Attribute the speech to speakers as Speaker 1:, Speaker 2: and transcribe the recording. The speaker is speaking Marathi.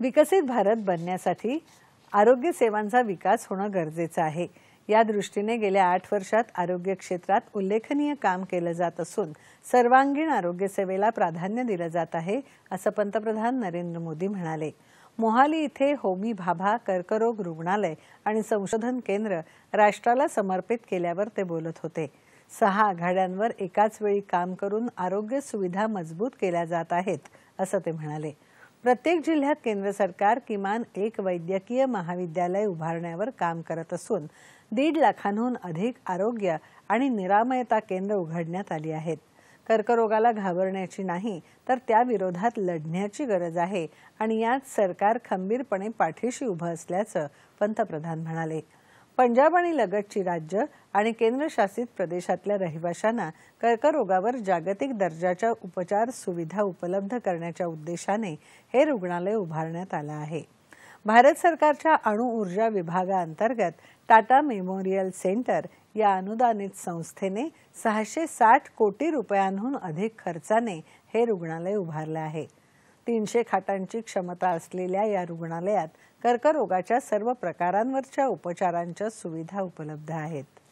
Speaker 1: विकसित भारत बनण्यासाठी आरोग्य सेवांचा विकास होणं गरजेचं आहे या दृष्टीने गेल्या आठ वर्षात आरोग्य क्षेत्रात उल्लेखनीय काम केलं जात असून सर्वांगीण आरोग्य सेवेला प्राधान्य दिलं जात आहे असं पंतप्रधान नरेंद्र मोदी म्हणाले मोहाली इथे होमी भाभा कर्करोग रुग्णालय आणि संशोधन केंद्र राष्ट्राला समर्पित केल्यावर ते बोलत होते सहा आघाड्यांवर एकाच वेळी काम करून आरोग्य सुविधा मजबूत केल्या जात आहेत असं ते म्हणाले प्रत्येक जिल्ह्यात केंद्र सरकार किमान एक वैद्यकीय महाविद्यालय उभारण्यावर काम करत असून दीड लाखांहून अधिक आरोग्य आणि निरामयता केंद्र उघडण्यात आली आहेत कर्करोगाला घाबरण्याची नाही तर त्याविरोधात लढण्याची गरज आहे आणि यात सरकार खंबीरपणे पाठीशी उभं असल्याचं पंतप्रधान म्हणाले पंजाब आणि लगतची राज्य आणि केंद्रशासित प्रदेशातल्या रहिवाशांना कर्करोगावर जागतिक दर्जाच्या उपचार सुविधा उपलब्ध करण्याच्या उद्देशाने हे रुग्णालय उभारण्यात आलं आहे भारत सरकारच्या अणुऊर्जा विभागाअंतर्गत टाटा मेमोरियल सेंटर या अनुदानित संस्थेने सहाशे साठ कोटी रुपयांहून अधिक खर्चाने हे रुग्णालय उभारलं आहे तीनशे खाटांची क्षमता असलेल्या या रुग्णालयात कर्करोगाच्या सर्व प्रकारांवरच्या उपचारांच्या सुविधा उपलब्ध आहेत